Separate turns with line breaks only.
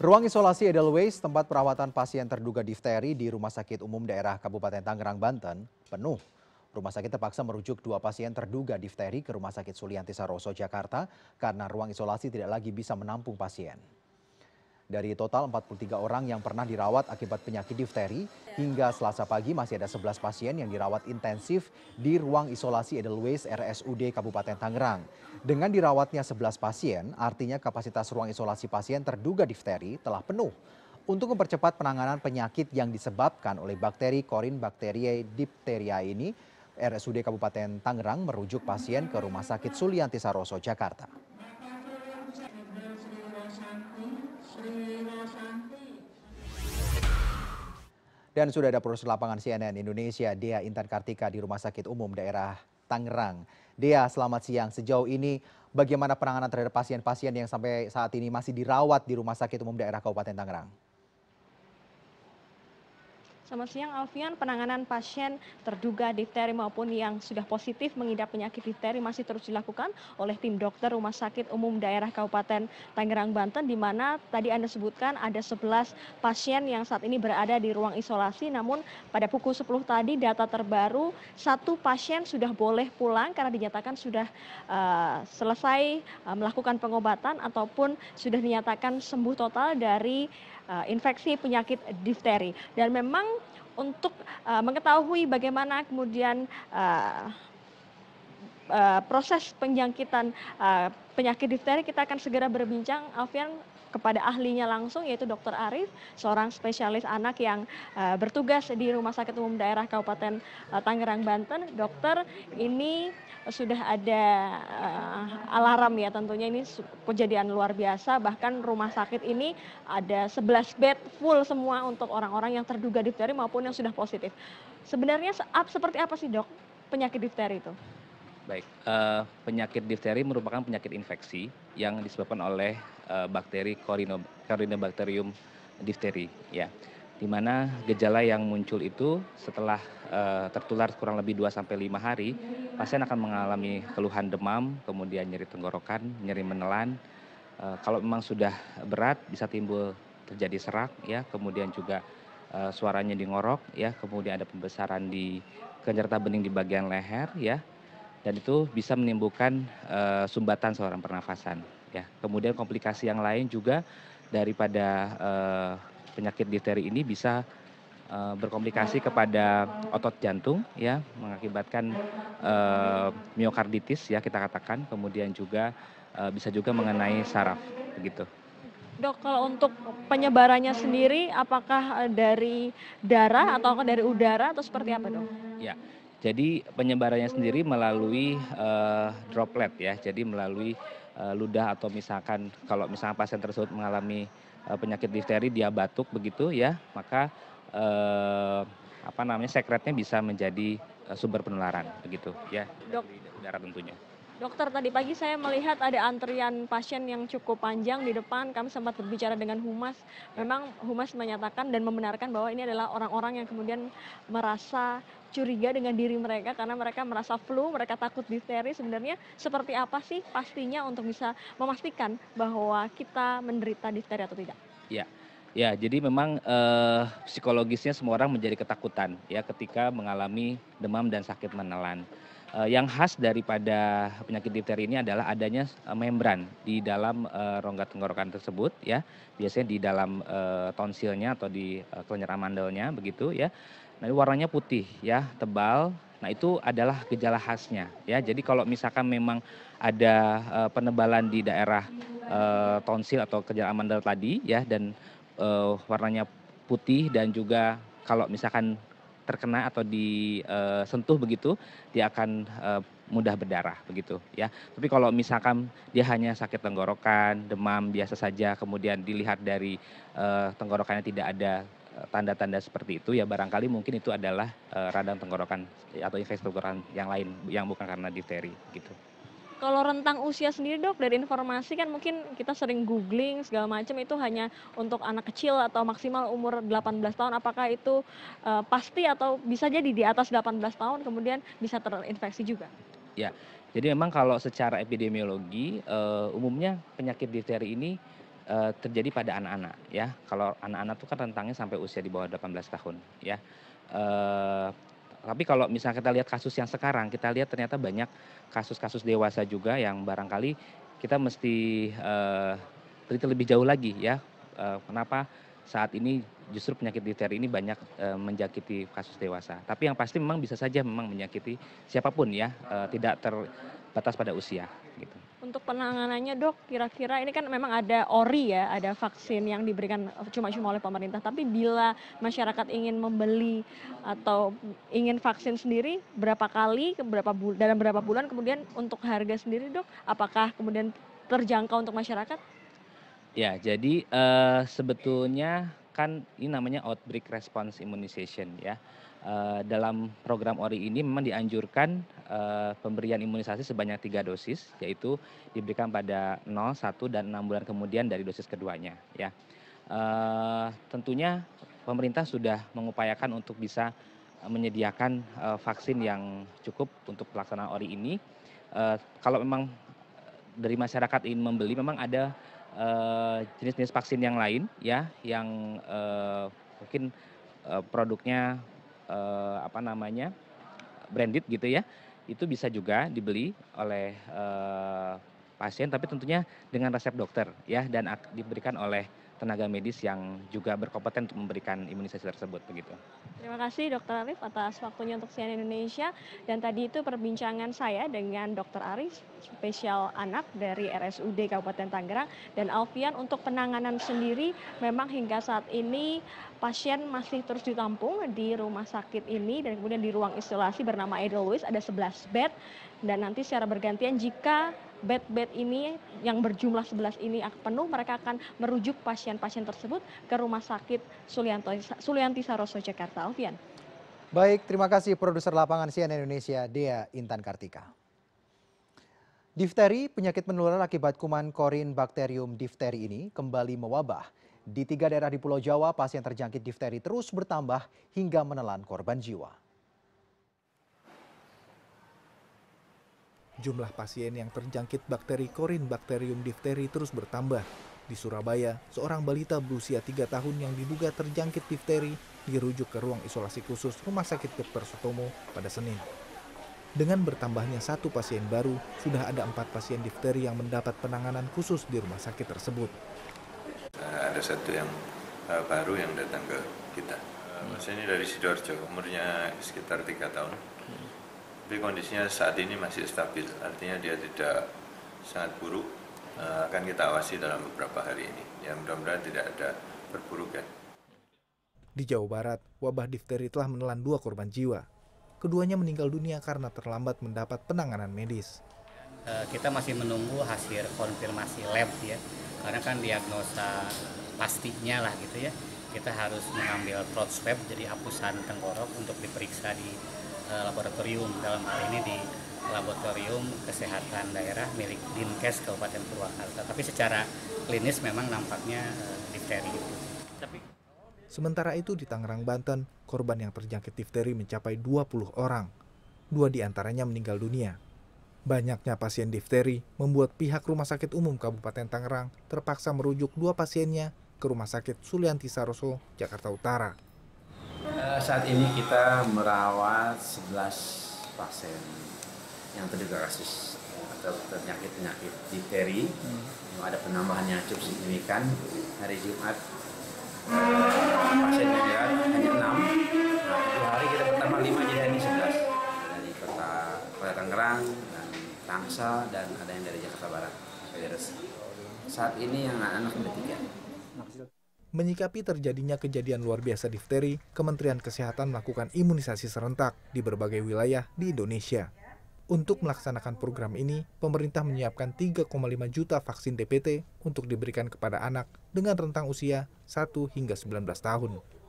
Ruang isolasi Edelweiss, tempat perawatan pasien terduga difteri di Rumah Sakit Umum Daerah Kabupaten Tangerang, Banten, penuh. Rumah sakit terpaksa merujuk dua pasien terduga difteri ke Rumah Sakit Sulianti Saroso, Jakarta karena ruang isolasi tidak lagi bisa menampung pasien. Dari total 43 orang yang pernah dirawat akibat penyakit difteri, hingga selasa pagi masih ada 11 pasien yang dirawat intensif di ruang isolasi Edelweiss RSUD Kabupaten Tangerang. Dengan dirawatnya 11 pasien, artinya kapasitas ruang isolasi pasien terduga difteri telah penuh untuk mempercepat penanganan penyakit yang disebabkan oleh bakteri korin bakteriae diphtheria ini, RSUD Kabupaten Tangerang merujuk pasien ke Rumah Sakit Sulianti Saroso, Jakarta. Dan sudah ada produser lapangan CNN Indonesia, Dea Intan Kartika di Rumah Sakit Umum Daerah Tangerang. Dea, selamat siang. Sejauh ini bagaimana penanganan terhadap pasien-pasien yang sampai saat ini masih dirawat di Rumah Sakit Umum Daerah Kabupaten Tangerang?
Selamat siang Alfian, penanganan pasien terduga difteri maupun yang sudah positif mengidap penyakit difteri masih terus dilakukan oleh tim dokter Rumah Sakit Umum Daerah Kabupaten Tangerang Banten di mana tadi Anda sebutkan ada 11 pasien yang saat ini berada di ruang isolasi namun pada pukul 10 tadi data terbaru satu pasien sudah boleh pulang karena dinyatakan sudah uh, selesai uh, melakukan pengobatan ataupun sudah dinyatakan sembuh total dari Eh, infeksi penyakit difteri. Dan memang untuk eh, mengetahui bagaimana kemudian eh, proses penjangkitan penyakit difteri kita akan segera berbincang alfian kepada ahlinya langsung yaitu Dr. Arief, seorang spesialis anak yang uh, bertugas di Rumah Sakit Umum Daerah Kabupaten uh, Tangerang Banten. Dokter, ini sudah ada uh, alarm ya tentunya ini kejadian luar biasa bahkan rumah sakit ini ada 11 bed full semua untuk orang-orang yang terduga difteri maupun yang sudah positif. Sebenarnya seperti apa sih, Dok, penyakit difteri itu?
Baik, uh, penyakit difteri merupakan penyakit infeksi yang disebabkan oleh uh, bakteri Corynebacterium difteri, ya. Di mana gejala yang muncul itu setelah uh, tertular kurang lebih 2 sampai 5 hari, pasien akan mengalami keluhan demam, kemudian nyeri tenggorokan, nyeri menelan. Uh, kalau memang sudah berat bisa timbul terjadi serak ya, kemudian juga uh, suaranya ngorok, ya, kemudian ada pembesaran di kenyerta bening di bagian leher ya dan itu bisa menimbulkan e, sumbatan seorang pernafasan. Ya. Kemudian komplikasi yang lain juga daripada e, penyakit difteri ini bisa e, berkomplikasi kepada otot jantung, ya, mengakibatkan e, miokarditis, ya kita katakan. Kemudian juga e, bisa juga mengenai saraf, begitu.
Dok, kalau untuk penyebarannya sendiri, apakah dari darah atau dari udara atau seperti apa, dok? Ya
jadi penyebarannya sendiri melalui uh, droplet ya, jadi melalui uh, ludah atau misalkan kalau misalkan pasien tersebut mengalami uh, penyakit difteri dia batuk begitu ya, maka uh, apa namanya sekretnya bisa menjadi uh, sumber penularan begitu ya. Dok. Udara tentunya.
Dokter, tadi pagi saya melihat ada antrian pasien yang cukup panjang di depan. Kami sempat berbicara dengan humas. Memang humas menyatakan dan membenarkan bahwa ini adalah orang-orang yang kemudian merasa curiga dengan diri mereka karena mereka merasa flu, mereka takut difteri. Sebenarnya seperti apa sih pastinya untuk bisa memastikan bahwa kita menderita difteri atau tidak?
Ya. Ya, jadi memang eh, psikologisnya semua orang menjadi ketakutan ya ketika mengalami demam dan sakit menelan. Eh, yang khas daripada penyakit difteri ini adalah adanya eh, membran di dalam eh, rongga tenggorokan tersebut ya biasanya di dalam tonsilnya atau di kelenjar amandelnya begitu ya nah warnanya putih ya tebal Nah, itu adalah gejala khasnya ya. Jadi kalau misalkan memang ada penebalan di daerah tonsil atau gejala amandel tadi ya dan warnanya putih dan juga kalau misalkan terkena atau disentuh eh, begitu dia akan eh, mudah berdarah begitu ya. Tapi kalau misalkan dia hanya sakit tenggorokan, demam biasa saja, kemudian dilihat dari eh, tenggorokannya tidak ada tanda-tanda seperti itu ya barangkali mungkin itu adalah radang tenggorokan atau infeksi tenggorokan yang lain yang bukan karena difteri gitu.
Kalau rentang usia sendiri dok, dari informasi kan mungkin kita sering googling segala macam itu hanya untuk anak kecil atau maksimal umur 18 tahun. Apakah itu uh, pasti atau bisa jadi di atas 18 tahun kemudian bisa terinfeksi juga?
Ya, jadi memang kalau secara epidemiologi uh, umumnya penyakit difteri ini uh, terjadi pada anak-anak ya. Kalau anak-anak itu kan rentangnya sampai usia di bawah 18 tahun ya. Uh, tapi kalau misalnya kita lihat kasus yang sekarang, kita lihat ternyata banyak kasus-kasus dewasa juga yang barangkali kita mesti uh, lebih jauh lagi ya. Uh, kenapa saat ini justru penyakit difteri ini banyak uh, eh, menjakiti kasus dewasa. Tapi yang pasti memang bisa saja memang menyakiti siapapun ya, uh, tidak terbatas pada usia gitu.
Untuk penanganannya dok, kira-kira ini kan memang ada ori ya, ada vaksin yang diberikan cuma-cuma oleh pemerintah. Tapi bila masyarakat ingin membeli atau ingin vaksin sendiri, berapa kali, berapa dalam berapa bulan, kemudian untuk harga sendiri dok, apakah kemudian terjangkau untuk masyarakat?
Ya, jadi uh, sebetulnya kan ini namanya outbreak response immunization ya. Eh, dalam program ORI ini memang dianjurkan eh, pemberian imunisasi sebanyak tiga dosis, yaitu diberikan pada 0, 1, dan 6 bulan kemudian dari dosis keduanya. Ya. Eh, tentunya pemerintah sudah mengupayakan untuk bisa menyediakan vaksin yang cukup untuk pelaksanaan ORI ini. kalau memang dari masyarakat ingin membeli, memang ada jenis-jenis vaksin yang lain ya, yang mungkin produknya eh, apa namanya branded gitu ya itu bisa juga dibeli oleh eh, pasien tapi tentunya dengan resep dokter ya dan diberikan oleh tenaga medis yang juga berkompeten untuk memberikan imunisasi tersebut begitu.
Terima kasih Dr. Arif atas waktunya untuk CNN Indonesia dan tadi itu perbincangan saya dengan Dr. Arif spesial anak dari RSUD Kabupaten Tangerang dan Alfian untuk penanganan sendiri memang hingga saat ini pasien masih terus ditampung di rumah sakit ini dan kemudian di ruang isolasi bernama Edelweiss ada 11 bed dan nanti secara bergantian jika bed bed ini yang berjumlah 11 ini penuh, mereka akan merujuk pasien-pasien tersebut ke Rumah Sakit Sulianto, Sulianti Saroso, Jakarta. Alfian.
Baik, terima kasih produser lapangan CNN Indonesia, Dea Intan Kartika. Difteri, penyakit menular akibat kuman korin bakterium difteri ini kembali mewabah. Di tiga daerah di Pulau Jawa, pasien terjangkit difteri terus bertambah hingga menelan korban
jiwa. Jumlah pasien yang terjangkit bakteri korin, bakterium difteri terus bertambah. Di Surabaya, seorang balita berusia 3 tahun yang diduga terjangkit difteri dirujuk ke ruang isolasi khusus Rumah Sakit Dr. Sutomo pada Senin. Dengan bertambahnya satu pasien baru, sudah ada empat pasien difteri yang mendapat penanganan khusus di rumah sakit tersebut. Eh, ada satu yang eh, baru yang datang ke kita. Pasien eh, ini dari Sidoarjo, umurnya sekitar tiga tahun. Hmm tapi kondisinya saat ini masih stabil artinya dia tidak sangat buruk e, akan kita awasi dalam beberapa hari ini ya mudah-mudahan tidak ada perburukan di Jawa Barat wabah difteri telah menelan dua korban jiwa keduanya meninggal dunia karena terlambat mendapat penanganan medis
e, kita masih menunggu hasil konfirmasi lab ya karena kan diagnosa pastinya lah gitu ya kita harus mengambil throat swab jadi apusan tenggorok untuk diperiksa di Eh, laboratorium dalam hal ini di laboratorium kesehatan daerah milik Dinkes Kabupaten Purwakarta. Tapi secara klinis memang nampaknya eh,
difteri. Tapi
Sementara itu di Tangerang, Banten, korban yang terjangkit difteri mencapai 20 orang. Dua di antaranya meninggal dunia. Banyaknya pasien difteri membuat pihak Rumah Sakit Umum Kabupaten Tangerang terpaksa merujuk dua pasiennya ke Rumah Sakit Sulianti Saroso, Jakarta Utara.
Eh, saat ini kita merawat 11 pasien yang terduga kasus atau eh, penyakit-penyakit difteri hmm. ada penambahan yang cukup signifikan hari Jumat pasien yang dirawat hanya enam. nah, hari kita pertama lima jadi hari ini 11 dari kota Kota Tangerang dan Tangsa dan ada yang dari Jakarta Barat saat ini yang anak-anak ada tiga nah,
Menyikapi terjadinya kejadian luar biasa difteri, Kementerian Kesehatan melakukan imunisasi serentak di berbagai wilayah di Indonesia. Untuk melaksanakan program ini, pemerintah menyiapkan 3,5 juta vaksin DPT untuk diberikan kepada anak dengan rentang usia 1 hingga 19 tahun.